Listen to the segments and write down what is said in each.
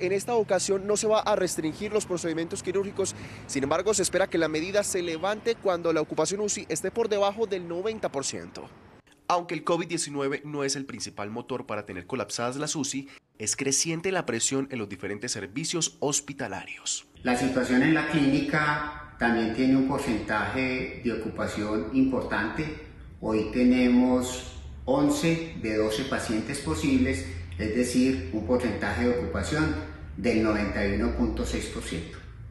En esta ocasión no se va a restringir los procedimientos quirúrgicos, sin embargo se espera que la medida se levante cuando la ocupación UCI esté por debajo del 90%. Aunque el COVID-19 no es el principal motor para tener colapsadas las UCI, es creciente la presión en los diferentes servicios hospitalarios. La situación en la clínica también tiene un porcentaje de ocupación importante. Hoy tenemos 11 de 12 pacientes posibles es decir, un porcentaje de ocupación del 91.6%.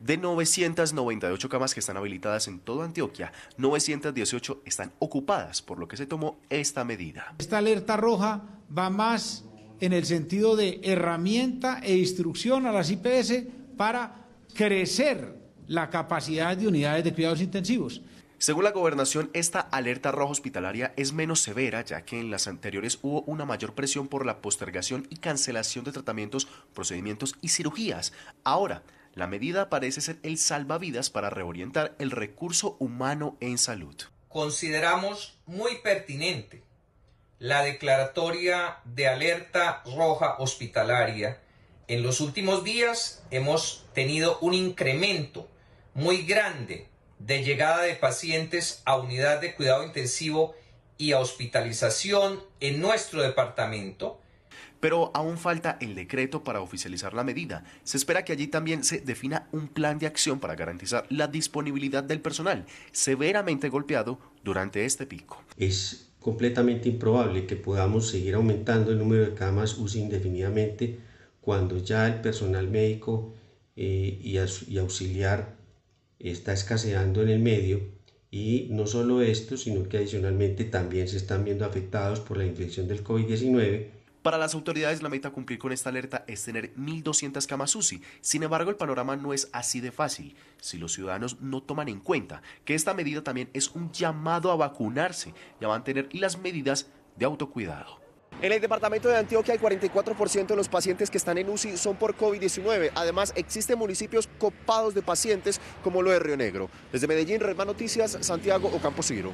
De 998 camas que están habilitadas en toda Antioquia, 918 están ocupadas, por lo que se tomó esta medida. Esta alerta roja va más en el sentido de herramienta e instrucción a las IPS para crecer la capacidad de unidades de cuidados intensivos. Según la gobernación, esta alerta roja hospitalaria es menos severa, ya que en las anteriores hubo una mayor presión por la postergación y cancelación de tratamientos, procedimientos y cirugías. Ahora, la medida parece ser el salvavidas para reorientar el recurso humano en salud. Consideramos muy pertinente la declaratoria de alerta roja hospitalaria. En los últimos días hemos tenido un incremento muy grande de llegada de pacientes a unidad de cuidado intensivo y a hospitalización en nuestro departamento. Pero aún falta el decreto para oficializar la medida. Se espera que allí también se defina un plan de acción para garantizar la disponibilidad del personal severamente golpeado durante este pico. Es completamente improbable que podamos seguir aumentando el número de camas UCI indefinidamente cuando ya el personal médico eh, y, y auxiliar está escaseando en el medio y no solo esto, sino que adicionalmente también se están viendo afectados por la infección del COVID-19 para las autoridades, la meta cumplir con esta alerta es tener 1.200 camas UCI. Sin embargo, el panorama no es así de fácil si los ciudadanos no toman en cuenta que esta medida también es un llamado a vacunarse y a mantener las medidas de autocuidado. En el departamento de Antioquia, el 44% de los pacientes que están en UCI son por COVID-19. Además, existen municipios copados de pacientes como lo de Río Negro. Desde Medellín, Redman Noticias, Santiago Ocampo Ciro.